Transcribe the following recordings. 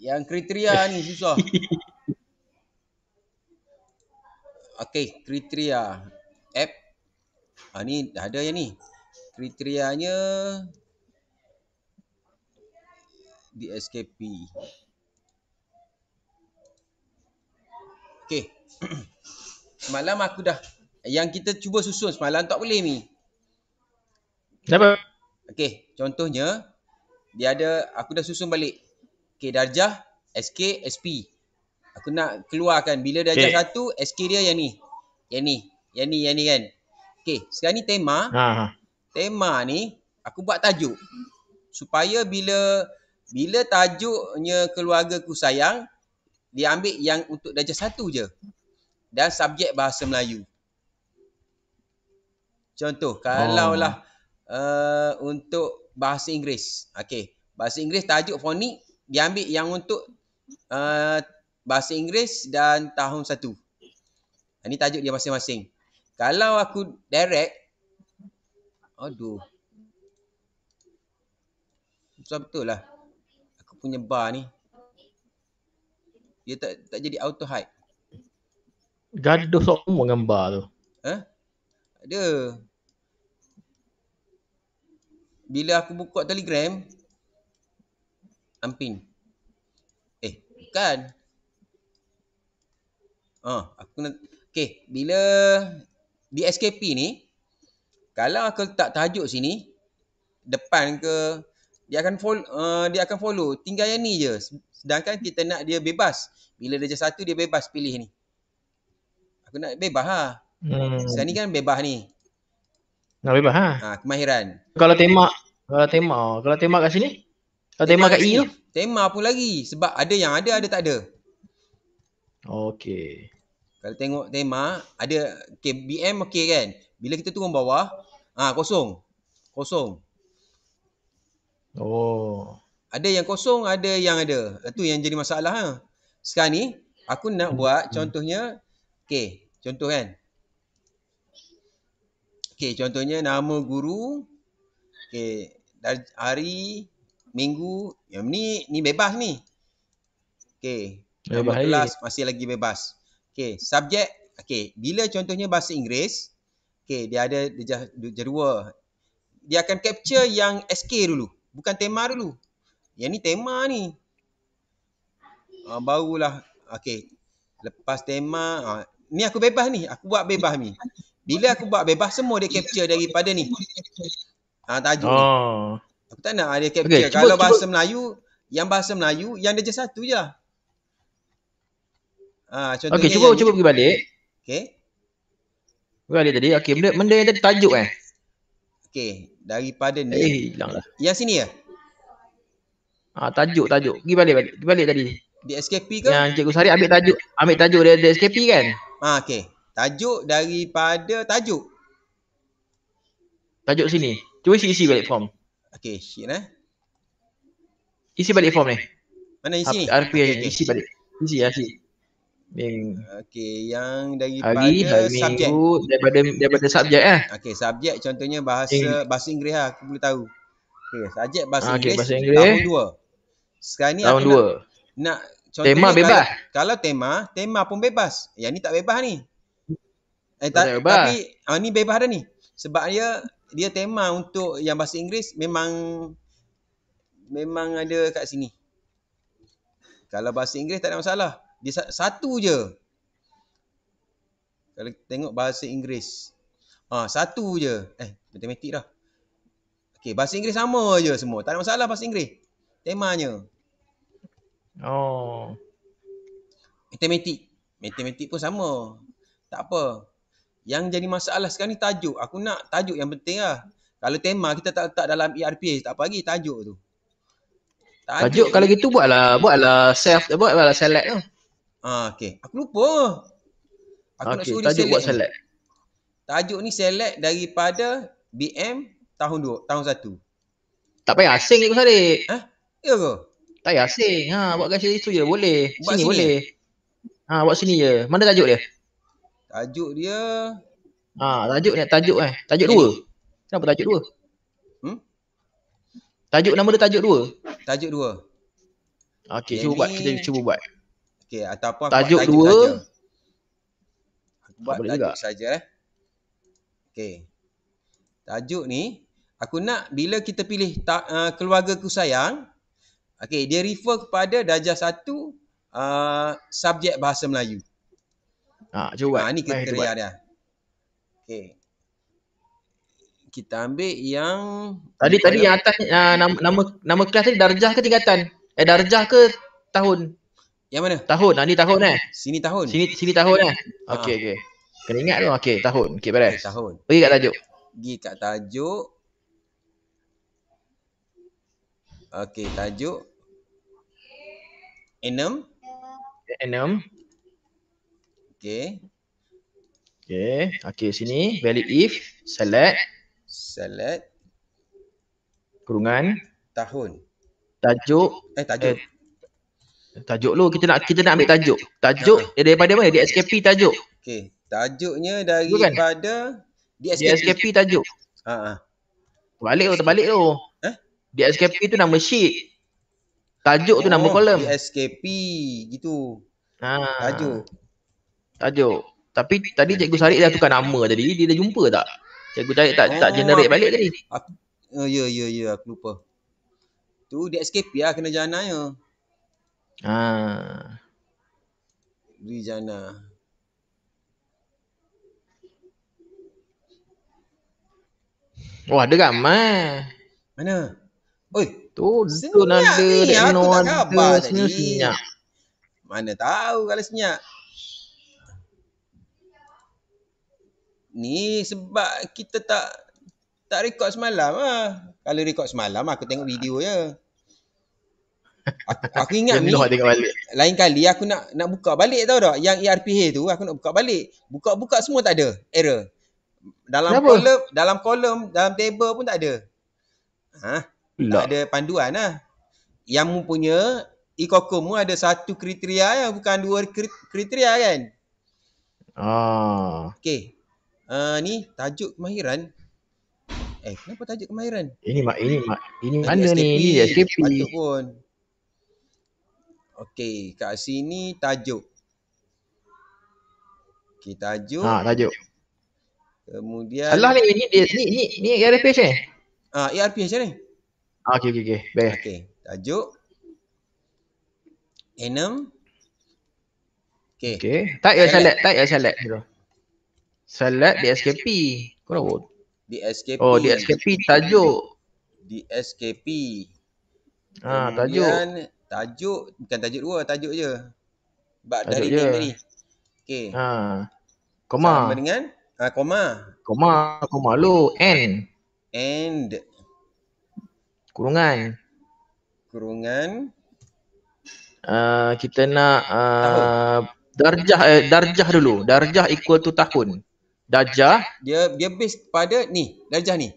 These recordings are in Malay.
Yang kriteria ni susah. Okey, kriteria app. Ha ni dah ada yang ni. Kriterianya di SKP. Okey. Semalam aku dah yang kita cuba susun semalam tak boleh ni. Siapa? Okey, contohnya dia ada aku dah susun balik darjah SK SP. Aku nak keluarkan bila darjah okay. satu SK dia yang ni. Yang ni. Yang ni yang ni kan. Okey, sekarang ni tema. Ha, ha. Tema ni aku buat tajuk. Supaya bila bila tajuknya keluarga ku sayang dia ambil yang untuk darjah satu je. Dan subjek bahasa Melayu. Contoh, oh. kalaulah oh. uh, untuk bahasa Inggeris. Okey. Bahasa Inggeris tajuk fonik Diambil yang untuk uh, bahasa Inggeris dan tahun satu. Ini ha, tajuk dia masing-masing. Kalau aku direct aduh. Susah betul lah. Aku punya bar ni. Dia tak tak jadi auto hide. Gaduh semua dengan bar tu. Eh? Ada. Bila aku buka Telegram, Ampin. Eh, bukan. Ah, uh, aku nak okey, bila di SKP ni kalau aku letak tajuk sini depan ke dia akan follow uh, ah, dia akan follow. Tinggal yang ni je. Sedangkan kita nak dia bebas. Bila dia je satu dia bebas pilih ni. Aku nak bebas ha. Hmm. Sekarang ni kan bebas ni. Nak bebas ha? Ha, kemahiran. Kalau tema kalau tema, kalau tema kat sini? Oh, tema, tema kat E tu? Tema apa lagi? Sebab ada yang ada, ada tak ada. Okay. Kalau tengok tema, ada okay, BM okay kan? Bila kita turun bawah, ah ha, kosong. Kosong. Oh. Ada yang kosong, ada yang ada. Itu yang jadi masalah. Ha? Sekarang ni, aku nak buat hmm. contohnya, okay, contoh kan? Okay, contohnya nama guru, okay, hari, minggu yang ni ni bebas ni. Okey. Bebas kelas masih lagi bebas. Okey, subjek okey, bila contohnya bahasa Inggeris, okey, dia ada jadual dia akan capture yang SK dulu, bukan tema dulu. Yang ni tema ni. Ah uh, barulah okey. Lepas tema, uh, ni aku bebas ni, aku buat bebas ni. Bila aku buat bebas semua dia capture daripada ni. Ah tajuk oh. ni. Aku tak nak ada KPI. Okay, cuba, Kalau bahasa Melayu, yang bahasa Melayu, yang dia satu je. Ah, ha, Okay, cuba cuba pergi balik. Okey. Balik tadi. Okey, benda, benda yang tadi tajuk eh. Okay, daripada ni. Eh, hilanglah. Yang sini ya? Ah, tajuk tajuk. Pergi balik balik. Pergi balik tadi. Di SKP ke? Yang Cikgu Sari ambil tajuk, ambil tajuk dari di SKP kan? Ha, ah, Tajuk daripada tajuk. Tajuk sini. Cuba isi-isi balik form. Okay, shit eh. Isi balik form ni. Mana isi ni? RP okay, isi balik. Isi ya, isi. Okay, yang daripada hari, hari subjek. Minggu, daripada daripada subjek eh. Okay, subjek contohnya bahasa In. bahasa Inggeris lah, aku boleh tahu. Okay, subjek bahasa, ah, okay, Inggeris, bahasa Inggeris tahun dua. Sekarang ni tahun dua. nak, nak contohnya tema bebas. Kalau, tema, tema pun bebas. Yang ni tak bebas ni. Eh, tak, tapi bebas. Ah, ni bebas dah ni. Sebab dia dia tema untuk yang bahasa Inggeris memang memang ada kat sini. Kalau bahasa Inggeris tak ada masalah. Dia satu je. Kalau tengok bahasa Inggeris. Ha, satu je. Eh, matematik dah. Okay, bahasa Inggeris sama je semua. Tak ada masalah bahasa Inggeris. Temanya. Oh. Matematik. Matematik pun sama. Tak apa. Yang jadi masalah sekarang ni tajuk. Aku nak tajuk yang penting lah. Kalau tema kita tak letak dalam ERPA tak apa lagi tajuk tu. Tajuk, tajuk kalau gitu buatlah buatlah self buatlah select tu. Ah okey. Aku lupa. Aku okay, nak suruh tajuk buat select. Ni. Tajuk ni select daripada BM tahun 2 tahun 1. Tak payah asing ni kau Ha? Ya ke? Tak payah asing. Ha buatkan cerita tu je boleh. sini, boleh. Ha buat sini je. Mana tajuk dia? Tajuk dia Ha, tajuk ni tajuk eh. Tajuk dua. Kenapa tajuk dua? Hmm? Tajuk nama dia tajuk dua. Tajuk dua. Okey, cuba buat kita cuba buat. Okey, ataupun tajuk, tajuk dua. Aku buat tajuk saja eh. Okey. Tajuk ni aku nak bila kita pilih ta, uh, keluarga ku sayang, okey, dia refer kepada darjah satu uh, subjek bahasa Melayu. Ha, cuba buat. Ah, ha, ni kriteria dia. Okey. Kita ambil yang tadi tadi yang atas ah, nama nama nama kelas tadi darjah ke tingkatan? Eh darjah ke tahun? Yang mana? Tahun. Ah ni tahun eh. Sini tahun. Sini sini tahun eh. Ah. Okey okey. Kena ingat tu. Okey tahun. Okey beres. tahun. Pergi kat tajuk. Pergi kat tajuk. Okey, tajuk. Enam. Enam. Okay. Okay. Okay sini. Valid if. Select. Select. Kurungan. Tahun. Tajuk. Eh tajuk. Eh, tajuk lu Kita nak kita nak ambil tajuk. Tajuk eh, daripada mana? DSKP tajuk. Okay. Tajuknya daripada DSKP. DSKP tajuk. Haa. uh Balik tu terbalik tu. Eh? DSKP tu nama sheet. Tajuk tu nama oh, kolam. DSKP gitu. Ha. Tajuk. Tajuk. Tapi tadi cikgu Sarik dah tukar nama tadi. Dia dah jumpa tak? Cikgu Sarik tak, tak eh, generate balik tadi. Aku, uh, ya, ya, ya. Aku lupa. Tu dia escape lah. Kena jana ya. Ah. Beri jana. Wah, ada ramai. Eh. Mana? Oi. Tu, tu nanda. Tak ada, tak ada. Senyap. Mana tahu kalau senyap. Ni sebab kita tak tak rekod semalam lah. Kalau rekod semalam aku tengok video je. Aku, aku ingat ni, lain kali aku nak nak buka balik tau tak yang ERPH tu aku nak buka balik. Buka-buka semua tak ada error. Dalam Kenapa? kolom, dalam kolom, dalam table pun tak ada. Ha? Tak lah. ada panduan lah. Yang punya ikokom mu ada satu kriteria yang bukan dua kriteria kan? Ah. Okey uh, ni tajuk kemahiran eh kenapa tajuk kemahiran ini mak ini mak ini tajuk mana SKP, ni ini SKP pun okey kat sini tajuk kita okay, tajuk ha tajuk kemudian salah ni ini ni ni ni ERP eh ha, ah uh, ERP macam ni okey okey okey baik okey tajuk enam Okey. okay. Tak ya salat, tak ya salat. Salat di SKP. Kau Di SKP. Oh, di SKP tajuk. Di SKP. Ha, ah, tajuk. Kemudian, tajuk bukan tajuk dua, tajuk je. Bab dari je. tadi. Okey. Ha. Koma. Sama dengan ha, koma. Koma, koma lu and. And kurungan. Kurungan. Uh, kita nak uh, darjah eh, darjah dulu. Darjah equal to Tahun. Darjah. Dia dia based pada ni, darjah ni.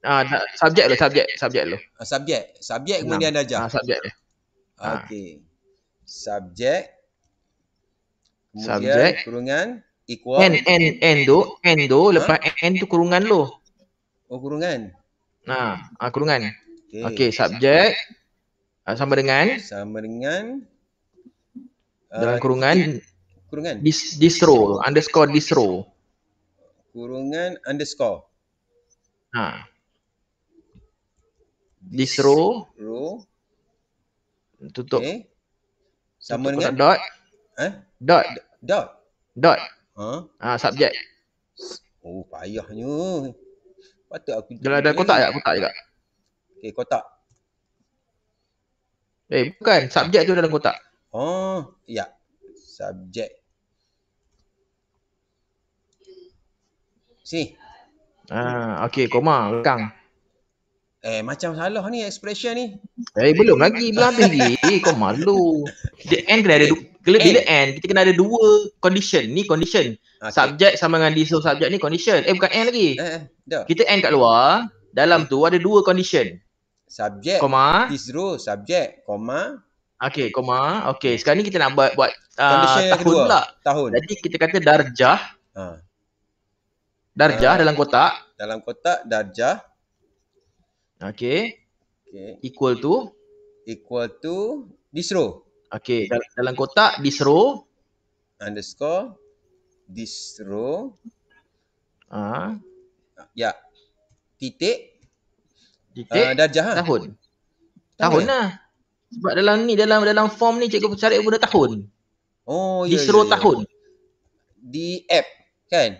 Ah, uh, subjek lo, ah, subjek, subjek lo. subjek, subjek kemudian darjah. Ah, uh, subjek. Okey. Subjek. Subjek. Kurungan. Equal. N, N, N tu. N tu. Lepas N tu kurungan lo. Oh, kurungan. Nah, ah, kurungan. Okey, okay, subjek. Ah, sama dengan. Sama dengan. Dalam ah, kurungan. Kurungan. Dis, distro. Underscore distro. distro kurungan underscore. Ha. This row. Row. Tutup. Okay. Sama tutup dengan dot. Eh? Dot. Dot. Dot. Ha. Ha, subjek. Oh, payahnya. Patut aku. Dia ada kotak tak? Kotak juga. Okey, kotak. Eh, bukan. Subjek tu dalam kotak. Oh, ya. Subjek. Sini. Ah, okey, koma, kang. Eh, macam salah ni expression ni. Eh, belum lagi, belum habis lagi. Eh, kau malu. The end kena ada du- eh, bila eh. end, kita kena ada dua condition. Ni condition. Okay. Subject sama dengan this subject ni condition. Eh, bukan end lagi. Eh, eh, dah. Kita end kat luar, dalam tu ada dua condition. Subject, koma. this subject, koma. Okay, koma. Okay, sekarang ni kita nak buat, buat uh, tahun kedua. pula. Tahun. Jadi kita kata darjah. Ha. Darjah dalam kotak. Dalam kotak darjah. Okey. Okey. Equal to equal to disro, Okey, dalam, dalam kotak distro underscore disro, ah ha. uh. ya titik titik uh, darjah ha. tahun. Tahun lah. Sebab dalam ni dalam dalam form ni cikgu cari pun tahun. Oh, ya. Distro yeah, yeah, tahun. Di app kan?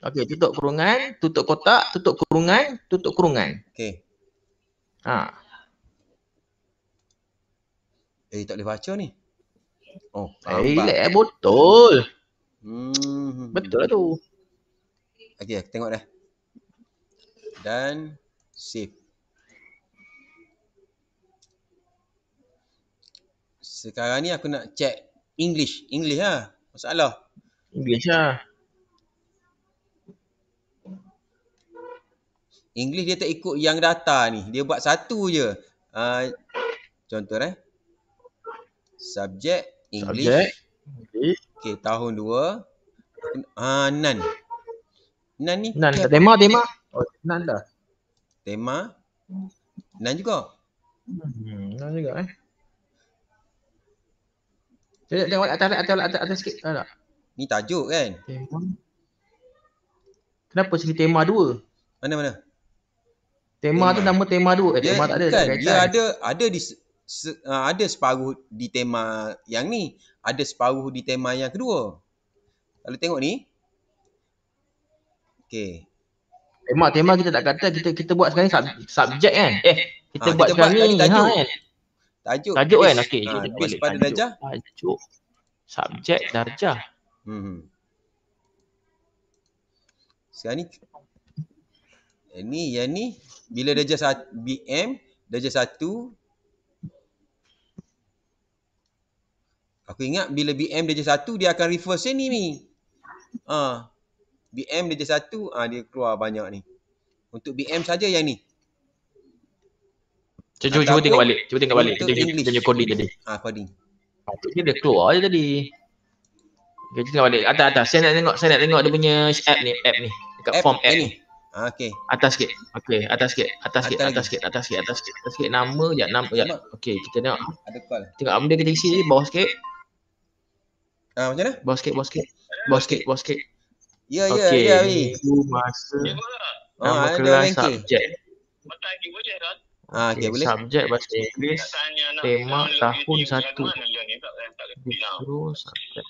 Okey, tutup kurungan, tutup kotak, tutup kurungan, tutup kurungan. Okey. Ha. Eh, tak boleh baca ni. Oh, eh, relax, eh, betul. Hmm. Betul lah tu. Okey, tengok dah. Dan save. Sekarang ni aku nak check English. English lah. Masalah. English lah. English dia tak ikut yang data ni. Dia buat satu je. Uh, contoh eh. Subject English. Subject. Okay, tahun dua. Uh, nan. Nan ni. Nan. Tema, tema, tema. Oh, nan dah. Tema. Nan juga. Hmm, nan juga eh. Tengok, tengok atas, atas, atas, atas, atas sikit. Tengok Ni tajuk kan? Kenapa sini tema dua? Mana, mana? Tema tu nama tema dulu. Eh, tema tak ada. Kan, dia kan. ada ada di se, uh, ada separuh di tema yang ni. Ada separuh di tema yang kedua. Kalau tengok ni. okey. Tema tema kita tak kata kita kita buat sekarang sub, subjek kan. Eh kita, ha, buat kita sekarang ni tajuk. Ha, kan. Tajuk. Tajuk kan. Okey. Ha, tajuk pada darjah. Tajuk. Subjek darjah. Hmm. Sekarang ni yang eh, ni, yang ni bila darjah satu, BM darjah satu Aku ingat bila BM darjah satu dia akan reverse sini ni. Ha. BM darjah satu ha, dia keluar banyak ni. Untuk BM saja yang ni. Cuba cuba tengok balik. Cuba tengok balik. Dia punya coding tadi. Ha coding. Patutnya ah, dia keluar je tadi. Kita tengok balik. Atas atas saya nak tengok saya nak tengok dia punya app ni, app ni dekat app, form app. Ini. ni. Ah, okey. Atas sikit. Okey, atas sikit. Atas sikit, atas sikit, atas sikit, atas sikit. Atas sikit nama je, nama je. Okey, kita tengok. Ada call. Tengok benda kita isi ni bawah sikit. Ah, macam mana? Bawah sikit, bawah sikit. Bawah sikit, bawah sikit. Ya, ya, okay. ya, Abi. Itu masa. Ya, ah, nama oh, kelas subjek. Betul lagi boleh, Ron. Ah, okey, boleh. Subjek bahasa Inggeris. Tema tahun 1. Terus subjek.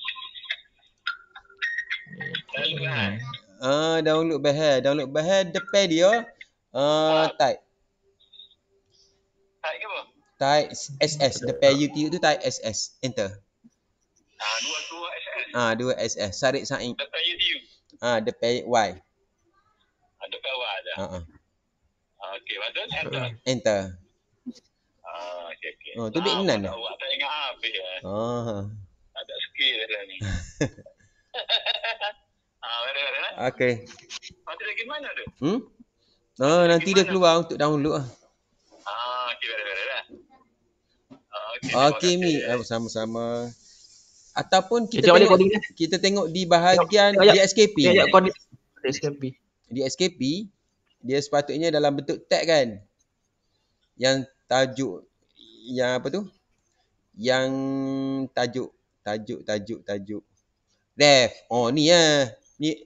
Ah uh, download bahan, download bahan depan dia ah uh, type. Type ke apa? Type SS depan YouTube tu type SS. Enter. Ah uh, 22 SS. Ah uh, 2 SS. Sarik sign in. Depan YouTube. Ah uh, depan Y. Ah uh, depan Y ada. Ha ah. Uh-uh. Okey, button enter. Ah, enter. Oh, tu bit nan. Eh? Tak ingat habis eh. Ah. Uh. Ada skill dah ni. Ha, ah, Okey. Patut lagi mana tu? Hmm? oh, nanti dia keluar untuk download lah. ah. Ha, okey, dah, dah, dah. Okey, okay, mi, oh, sama-sama. Ataupun kita Kejap tengok, kita tengok di bahagian di SKP. di SKP. Di SKP, dia sepatutnya dalam bentuk tag kan? Yang tajuk, yang apa tu? Yang tajuk, tajuk, tajuk, tajuk. Ref. Oh ni ya. Eh. Ni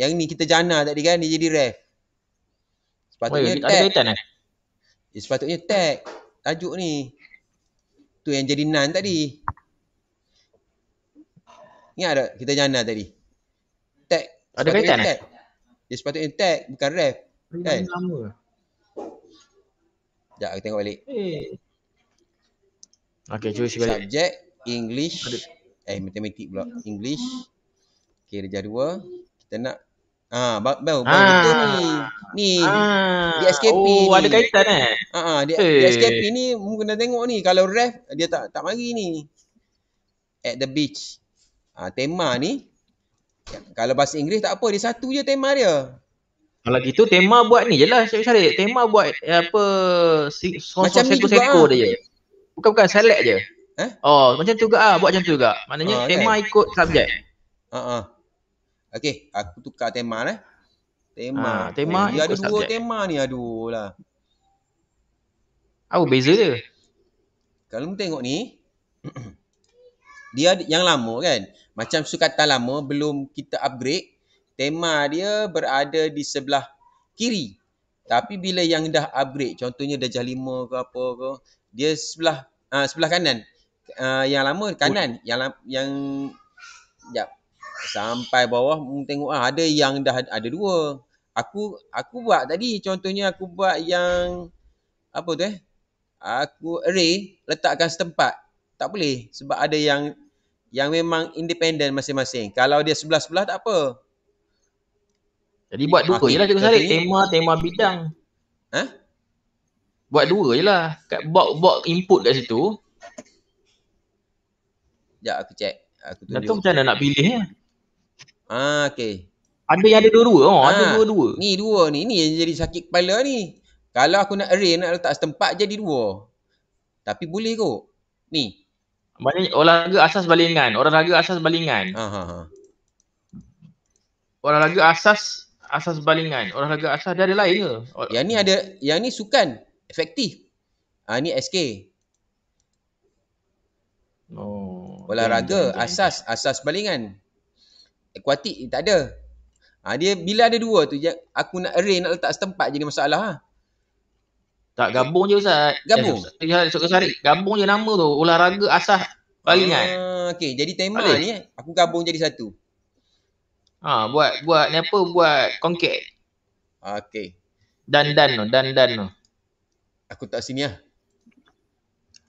yang ni kita jana tadi kan dia jadi ref. Sepatutnya Wait, tag. Ada kaitan eh? sepatutnya tag. Tajuk ni. Tu yang jadi nan tadi. Ingat ada kita jana tadi? Tag. Ada kaitan tag. eh? Ya, sepatutnya tag bukan ref. Kan? Lama. Sekejap kita tengok balik. Okay, cuba sekejap. Subject English. Ada. Eh, matematik pula. English. Okey, darjah 2. Kita nak ah ba ba ha. ba ni. Ni ha. di SKP oh, ni. Oh, ada kaitan eh. Ha ah, dia hey. SKP ni mu kena tengok ni kalau ref dia tak tak mari ni. At the beach. Ah, tema ni kalau bahasa Inggeris tak apa, dia satu je tema dia. Kalau gitu tema buat ni jelah Syarik-Syarik. Tema buat eh, apa song-song seko-seko ah. dia je. Bukan-bukan select je. Eh? Oh macam tu juga ah buat macam tu juga. Maknanya oh, tema kan? ikut subjek. Ha uh -uh. Okey, aku tukar tema lah, eh. Tema. Ha, tema eh, dia ada dua subject. tema ni aduhlah. Apa beza dia? Kalau kau tengok ni dia yang lama kan. Macam sukatan lama belum kita upgrade, tema dia berada di sebelah kiri. Tapi bila yang dah upgrade, contohnya dah jah 5 ke apa ke, dia sebelah uh, sebelah kanan. Uh, yang lama kanan, Ui. yang yang jap sampai bawah mm, tengok ah ada yang dah ada dua. Aku aku buat tadi contohnya aku buat yang apa tu eh? Aku array letakkan setempat. Tak boleh sebab ada yang yang memang independent masing-masing. Kalau dia sebelah-sebelah tak apa. Jadi buat dua okay. je lah cikgu Sarik. Tema, tema bidang. Ha? Huh? Buat dua je lah. Kat box, box input kat situ. Sekejap aku check. Aku tunjuk. Nanti macam mana nak pilih ya? Ah, okey. Ada yang ada dua-dua. Oh, ah, ada dua-dua. Ni dua ni. Ni yang jadi sakit kepala ni. Kalau aku nak arrange, nak letak setempat jadi dua. Tapi boleh kok. Ni. Maksudnya olahraga asas balingan. Olahraga asas balingan. Ha, ha, ha. Olahraga asas asas balingan. Olahraga asas dia ada lain ke? Ol- yang ni ada, yang ni sukan. Efektif. Ha, ni SK. Oh. Olahraga okay, asas asas balingan aquatic eh, tak ada. Ha, dia bila ada dua tu ya, aku nak array nak letak setempat jadi masalah ha. Tak gabung je ustaz. Gabung. Eh, ya, sok Gabung je nama tu olahraga asah palingan. Ah, ha, okey jadi tema Alis. ni eh, aku gabung jadi satu. Ha buat buat ni apa buat konkret. Ah, okay, Dan dan no, dan dan no. Aku tak sini lah.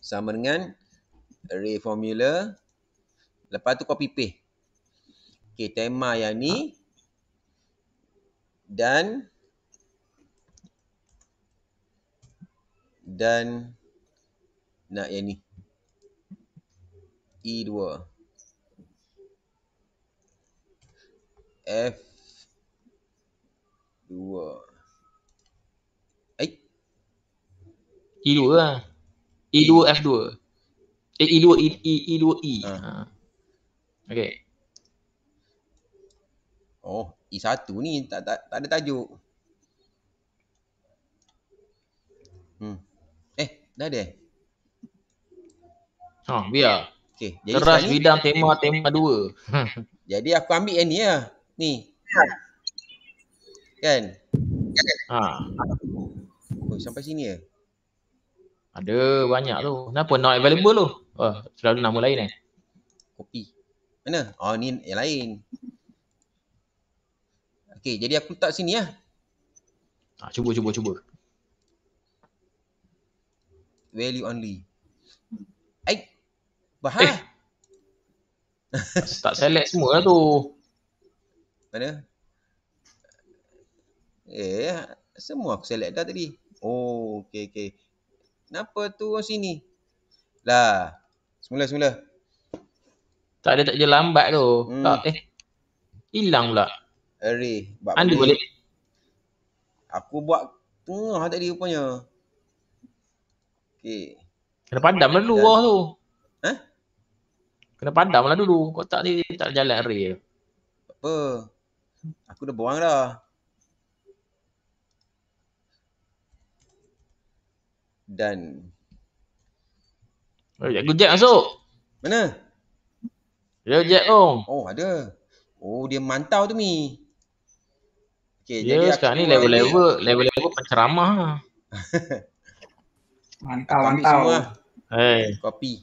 Sama dengan array formula. Lepas tu copy paste. Okey, tema yang ni. Ah. Dan. Dan. Nak yang ni. E2. E lah. e F. Dua. Eh? E2 lah. E2, F2. Eh, E2, E2, E. e ha. Ah. Ah. Okay. Oh, E1 ni tak tak tak ada tajuk. Hmm. Eh, dah ada. Eh? Ha, oh, biar. Okey, jadi Teras sekali, bidang tema tema dua. jadi aku ambil yang ni lah. Ni. Ha. Kan? Ha. Oh, sampai sini ya. Ada banyak tu. Kenapa not available tu? Oh, selalu nama lain eh. Kopi. Mana? Oh, ni yang lain. Okay, jadi aku letak sini lah. Ha, cuba, cuba, cuba. Value only. Ay. Bahar. Eh. tak select semua lah tu. Mana? Eh, semua aku select dah tadi. Oh, okay. okey. Kenapa tu orang sini? Lah. Semula, semula. Tak ada tak je lambat tu. Hmm. Tak, eh. Hilang pula. Array. Buat Anda boleh. Aku buat tengah tadi rupanya. Okay. Kena padam lah dulu bawah tu. Eh? Kena padam lah dulu. Kotak ni tak jalan array. Tak apa. Aku dah buang dah. Dan. Oh, jap jap masuk. Mana? Ya, Jack Oh, ada. Oh, dia mantau tu mi. Okey, yeah, jadi sekarang ni level-level level-level penceramah. mantap, aku mantap. Semua. Eh. Kopi.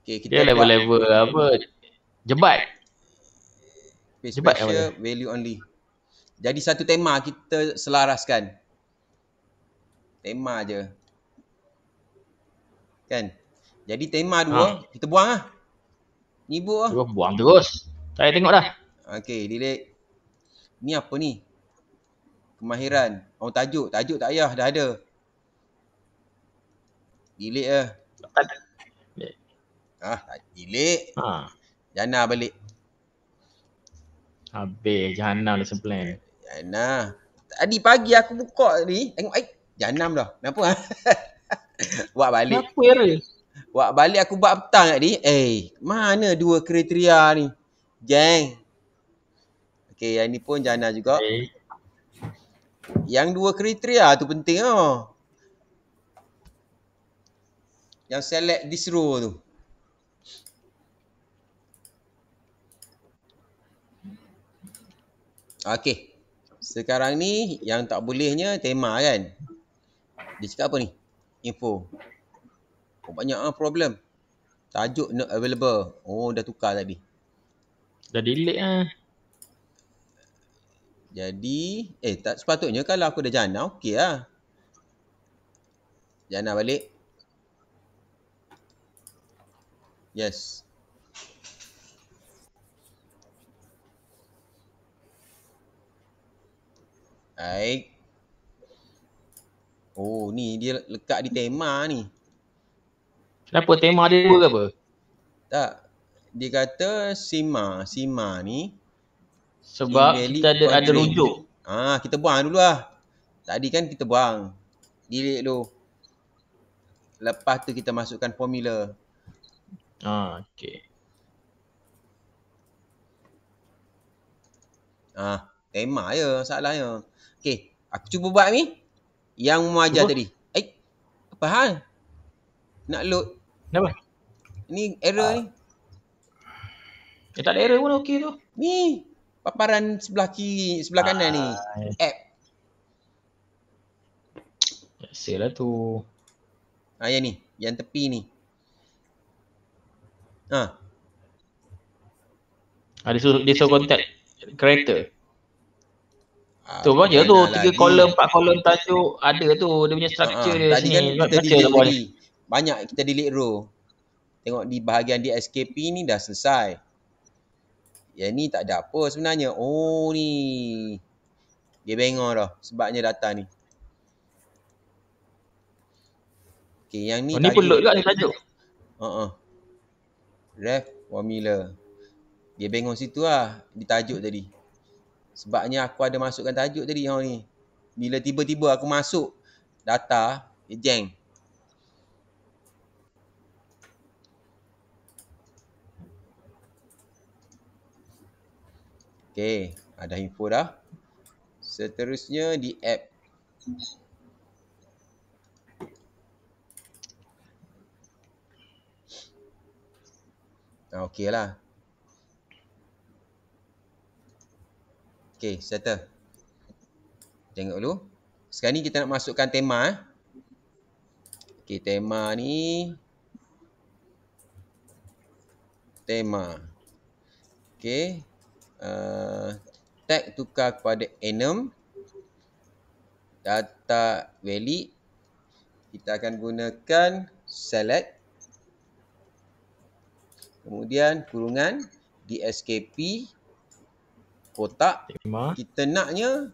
Okey, kita yeah, level-level level apa? Jebat. Okay, Jebat apa? Value only. Jadi satu tema kita selaraskan. Tema aje. Kan? Jadi tema dua ha. kita buang lah. Ni lah. buang. Buang terus. Saya tengok dah. Okay, delete ni apa ni? Kemahiran. Oh tajuk, tajuk tak payah dah ada. Delik eh. ah. Ah, delik. Ha. Jana balik. Habis Jana ni sebelah. Jana. Tadi pagi aku buka tadi, tengok ai eh, Janam dah. Kenapa? Ah? Buat balik. Kenapa error? Buat balik aku buat petang tadi. Eh, mana dua kriteria ni? Jeng, Okey, yang ni pun jana juga. Okay. Yang dua kriteria tu penting ah. Oh. Yang select this row tu. Okey. Sekarang ni yang tak bolehnya tema kan. Dia cakap apa ni? Info. Oh, banyak ah problem. Tajuk not available. Oh dah tukar tadi. Dah delete ah. Jadi, eh tak sepatutnya kalau aku dah jana, okey lah. Jana balik. Yes. Baik. Oh, ni dia lekat di tema ni. Kenapa tema dia apa? Tak. Dia kata Sima. Sima ni. Sebab invalid kita ada, ada rujuk. Ah ha, kita buang dulu lah. Tadi kan kita buang. Dilek dulu. Lepas tu kita masukkan formula. Ah okey. Ah tema ya masalahnya. Okey, aku cuba buat ni. Yang muajah tadi. Eh. Apa hal? Nak load. Kenapa? Ni error ah. ni. Eh, tak ada error pun okey tu. Ni paparan sebelah kiri, sebelah kanan lah ah. ni. App. Biasalah tu. Ha, yang ni. Yang tepi ni. Ha. Ha, dia suruh, dia suruh kontak kereta. Ah, tu banyak tu. Tiga kolom, empat kolom tajuk ada tu. Dia punya ah, structure ha, dia tadi sini. Kan eh. kita delete lah banyak kita delete row. Tengok di bahagian di SKP ni dah selesai. Yang ni tak ada apa sebenarnya. Oh ni. Dia bengong dah sebabnya data ni. Okay yang ni. Oh, ni pun load juga ni tajuk. Uh -uh. Ref formula. Dia bengong situ lah. Dia tajuk tadi. Sebabnya aku ada masukkan tajuk tadi. Oh, ni. Bila tiba-tiba aku masuk data. Eh jeng. Okey, ada info dah. Seterusnya di app. Ah okeylah. Okey, settle. Tengok dulu. Sekarang ni kita nak masukkan tema eh. Okey, tema ni tema. Okey uh, tag tukar kepada enum data valid kita akan gunakan select kemudian kurungan dskp kotak tema. kita naknya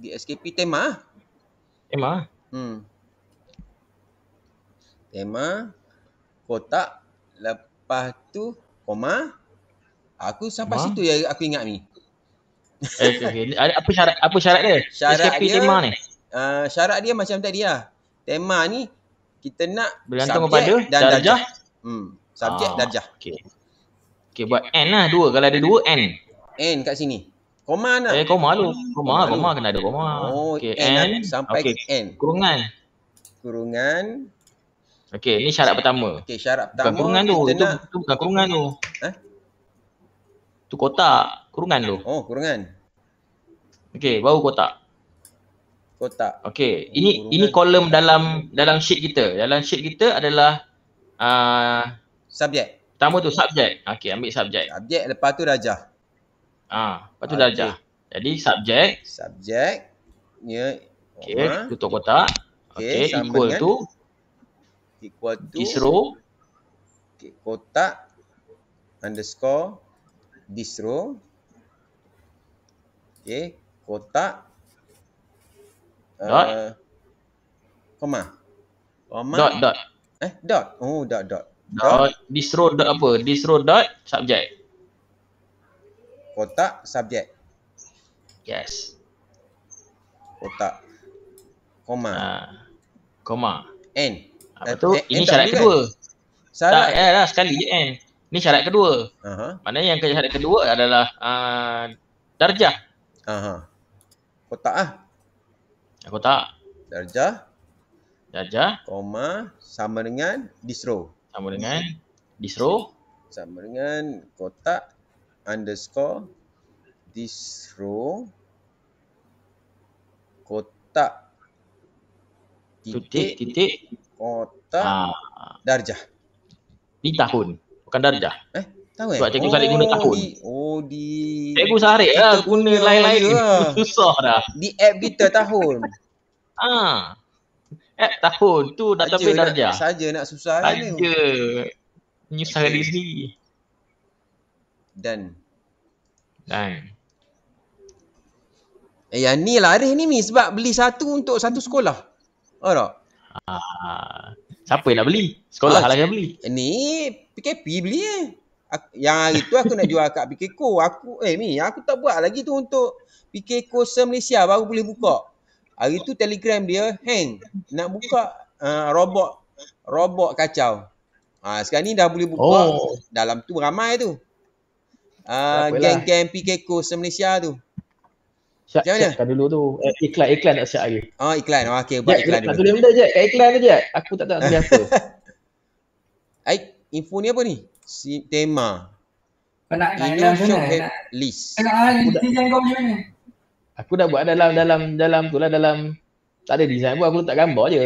dskp tema tema hmm tema kotak lepas tu koma Aku sampai Ma? situ yang aku ingat ni. Eh, okay, okay. Apa syarat apa syarat dia? Syarat SKP dia, tema ni. Uh, syarat dia macam tadi lah. Tema ni kita nak bergantung kepada dan darjah. darjah. Hmm, subjek ah, darjah. Okey. Okey buat n lah dua. Kalau ada dua n. N kat sini. Koma nak. Lah. Eh koma lu. Koma, koma, koma kena ada koma. Oh, okey n, lah. n sampai okay. n. Kurungan. Kurungan. Okey, ni syarat pertama. Okey, syarat pertama. Bukan kurungan tu. Itu, itu bukan kurungan tu. Tu kotak. Kurungan tu. Oh, kurungan. Okey, baru kotak. Kotak. Okey, oh, ini kurungan. ini kolom dalam dalam sheet kita. Dalam sheet kita adalah a uh, subjek. Pertama tu subjek. Okey, ambil subjek. Subjek lepas tu darjah. Ah, lepas tu okay. darjah. Jadi subjek, subjek ya. Okey, ah, tutup kotak. Okey, okay, equal dengan. tu equal to kisro okay, kotak underscore this row. Okay. Kotak. Dot. Uh, eh, koma. koma. Dot, dot. Eh, dot. Oh, dot, dot. Dot. dot. This row dot apa? This row dot Subjek. Kotak Subjek. Yes. Kotak. Koma. Uh, ah, koma. N. Apa tu? Eh, N, Ini syarat kan? kedua. Kan? tak, eh, lah, sekali je N. Eh. Ini syarat kedua. Uh-huh. Maknanya yang syarat kedua adalah uh, darjah. Uh-huh. Kotak lah. Kotak. Darjah. Darjah. Koma sama dengan distro. Sama dengan distro. Sama dengan kotak underscore distro kotak titik titik, kotak ha. darjah di tahun bukan darjah. Eh, tahu eh. Sebab cikgu oh, guna tahun. Oh, di Cikgu Sarik lah guna lain-lain. Lah. Susah dah. Di app kita tahun. ah. eh tahun tu tak sampai darjah. Saja nak susah kan. Saja. Menyusah okay. diri. Dan Dan Eh, ya ni lah Arif ni mi sebab beli satu untuk satu sekolah. Oh tak? Ah. Siapa yang nak beli? Sekolah ha, lah yang beli. Ni PKP beli eh. Yang hari tu aku nak jual kat PKKO. Aku eh ni aku tak buat lagi tu untuk PKKO se Malaysia baru boleh buka. Hari tu telegram dia hang nak buka uh, robot robot kacau. Ha, sekarang ni dah boleh buka oh. dalam tu ramai tu. Uh, geng-geng PKKO se Malaysia tu. Siap, siapkan dulu tu. Eh, iklan, iklan tak siap lagi. Oh, iklan. Oh, okay, buat iklan dulu. Tak boleh minta je. iklan tu je. Aku tak tahu apa. Aik, info ni apa ni? Si, tema. Nak, nak, nak, shop nak, nak, list. Nak, aku dah buat dalam dalam dalam tu lah dalam tak ada design pun aku letak gambar je.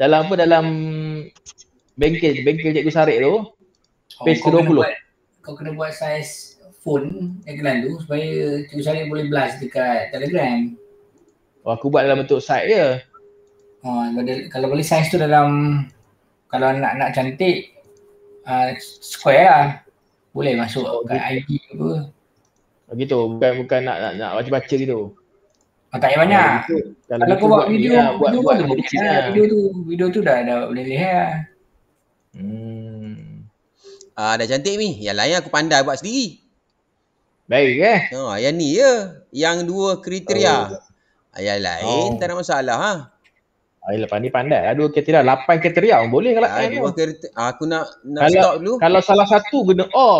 Dalam apa dalam bengkel bengkel cikgu sarik tu. space oh, kau 20. Kena buat, kau kena buat saiz phone yang kenal tu supaya cikgu saya boleh blast dekat telegram Oh aku buat dalam bentuk site je Oh, kalau boleh size tu dalam kalau nak nak cantik uh, square lah boleh masuk oh, kat IG tu ke begitu oh, bukan bukan nak nak, nak baca baca gitu oh, tak payah banyak oh, kalau, kalau aku buat video lah, buat, video, buat, buat, buat lah. lah. video tu video tu dah dah boleh lihat lah. hmm Ah, dah cantik ni. Yang lain aku pandai buat sendiri. Baik eh. Ha, oh, yang ni ya. Yang dua kriteria. Oh. Yang lain oh. tak ada masalah ha. Ayah lepas ni pandai. Ada dua kriteria. Lapan kriteria pun boleh kalau. Ha, ah, dua kriteria. Aku nak, nak kalau, stop dulu. Kalau salah satu guna oh.